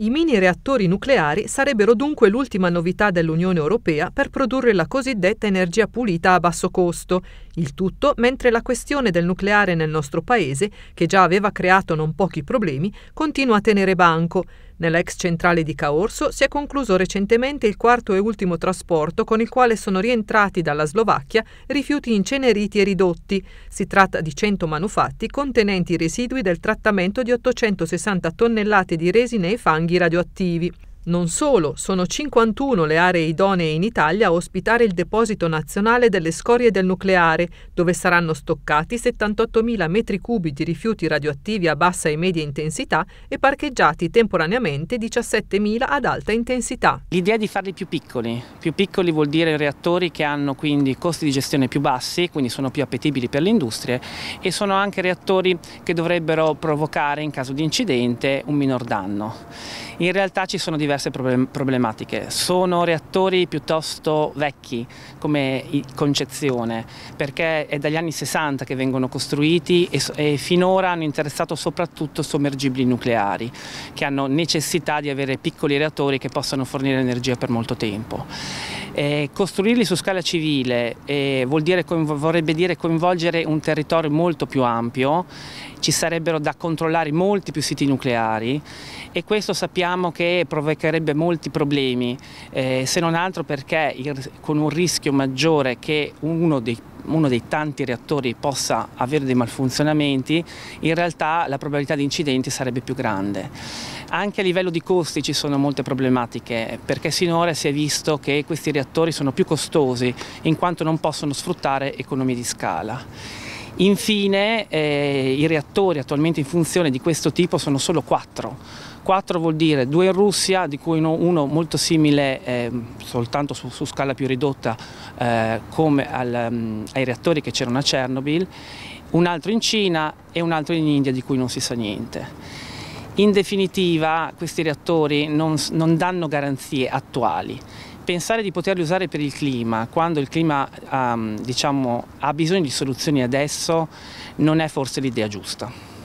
I mini reattori nucleari sarebbero dunque l'ultima novità dell'Unione Europea per produrre la cosiddetta energia pulita a basso costo, il tutto mentre la questione del nucleare nel nostro Paese, che già aveva creato non pochi problemi, continua a tenere banco. Nella ex centrale di Caorso si è concluso recentemente il quarto e ultimo trasporto con il quale sono rientrati dalla Slovacchia rifiuti inceneriti e ridotti. Si tratta di 100 manufatti contenenti i residui del trattamento di 860 tonnellate di resine e fanghi radioattivi. Non solo, sono 51 le aree idonee in Italia a ospitare il deposito nazionale delle scorie del nucleare, dove saranno stoccati 78.000 metri cubi di rifiuti radioattivi a bassa e media intensità e parcheggiati temporaneamente 17.000 ad alta intensità. L'idea è di farli più piccoli. Più piccoli vuol dire reattori che hanno quindi costi di gestione più bassi, quindi sono più appetibili per le industrie e sono anche reattori che dovrebbero provocare in caso di incidente un minor danno. In realtà ci sono diverse diverse problematiche. Sono reattori piuttosto vecchi come concezione, perché è dagli anni 60 che vengono costruiti e, finora hanno interessato soprattutto sommergibili nucleari, che hanno necessità di avere piccoli reattori che possano fornire energia per molto tempo. E costruirli su scala civile dire, vorrebbe dire coinvolgere un territorio molto più ampio, ci sarebbero da controllare molti più siti nucleari e questo sappiamo che provocherebbe molti problemi, eh, se non altro perché il, con un rischio maggiore che uno dei uno dei tanti reattori possa avere dei malfunzionamenti, in realtà la probabilità di incidenti sarebbe più grande. Anche a livello di costi ci sono molte problematiche, perché sinora si è visto che questi reattori sono più costosi in quanto non possono sfruttare economie di scala. Infine eh, i reattori attualmente in funzione di questo tipo sono solo quattro. Quattro vuol dire due in Russia, di cui uno, uno molto simile, eh, soltanto su, su, scala più ridotta, eh, come al, um, ai reattori che c'erano a Chernobyl, un altro in Cina e un altro in India di cui non si sa niente. In definitiva questi reattori non, non danno garanzie attuali, pensare di poterli usare per il clima, quando il clima um, diciamo, ha bisogno di soluzioni adesso, non è forse l'idea giusta.